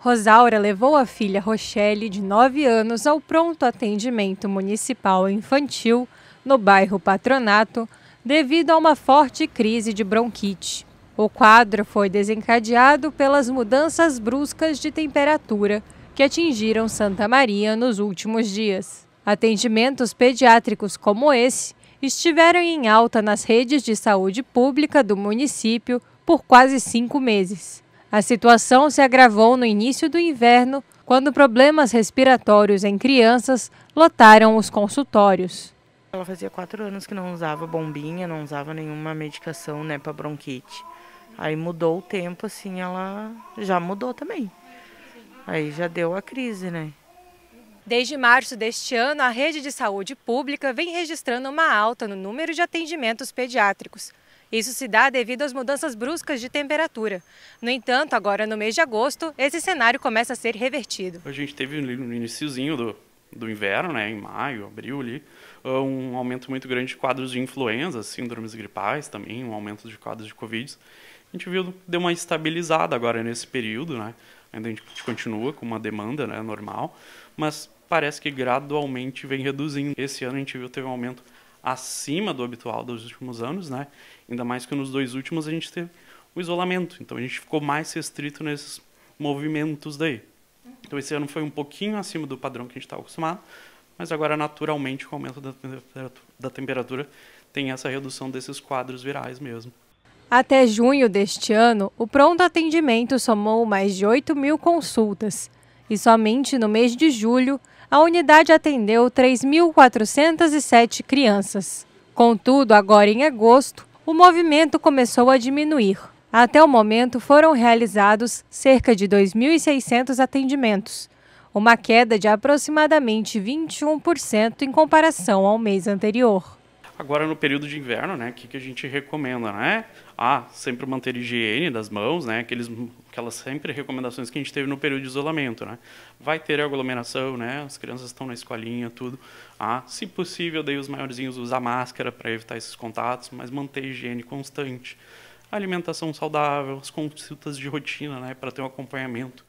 Rosaura levou a filha Rochelle, de 9 anos, ao pronto atendimento municipal infantil no bairro Patronato devido a uma forte crise de bronquite. O quadro foi desencadeado pelas mudanças bruscas de temperatura que atingiram Santa Maria nos últimos dias. Atendimentos pediátricos como esse estiveram em alta nas redes de saúde pública do município por quase cinco meses a situação se agravou no início do inverno, quando problemas respiratórios em crianças lotaram os consultórios. Ela fazia quatro anos que não usava bombinha, não usava nenhuma medicação né, para bronquite. Aí mudou o tempo, assim, ela já mudou também. Aí já deu a crise, né? Desde março deste ano, a rede de saúde pública vem registrando uma alta no número de atendimentos pediátricos. Isso se dá devido às mudanças bruscas de temperatura. No entanto, agora no mês de agosto, esse cenário começa a ser revertido. A gente teve no iníciozinho do, do inverno, né, em maio, abril ali, um aumento muito grande de quadros de influenza, síndromes gripais também, um aumento de quadros de Covid. A gente viu deu uma estabilizada agora nesse período, né? Ainda a gente continua com uma demanda né, normal, mas parece que gradualmente vem reduzindo. Esse ano a gente viu teve um aumento acima do habitual dos últimos anos, né? Ainda mais que nos dois últimos a gente teve o isolamento, então a gente ficou mais restrito nesses movimentos daí. Então esse ano foi um pouquinho acima do padrão que a gente estava acostumado, mas agora naturalmente com o aumento da temperatura, da temperatura tem essa redução desses quadros virais mesmo. Até junho deste ano, o pronto atendimento somou mais de 8 mil consultas e somente no mês de julho a unidade atendeu 3.407 crianças. Contudo, agora em agosto, o movimento começou a diminuir. Até o momento, foram realizados cerca de 2.600 atendimentos, uma queda de aproximadamente 21% em comparação ao mês anterior. Agora, no período de inverno, né, o que, que a gente recomenda? Né? Ah, sempre manter higiene das mãos, né, aqueles, aquelas sempre recomendações que a gente teve no período de isolamento. Né? Vai ter aglomeração, né, as crianças estão na escolinha, tudo. Ah, se possível, daí os maiorzinhos usar máscara para evitar esses contatos, mas manter higiene constante. alimentação saudável, as consultas de rotina né, para ter um acompanhamento.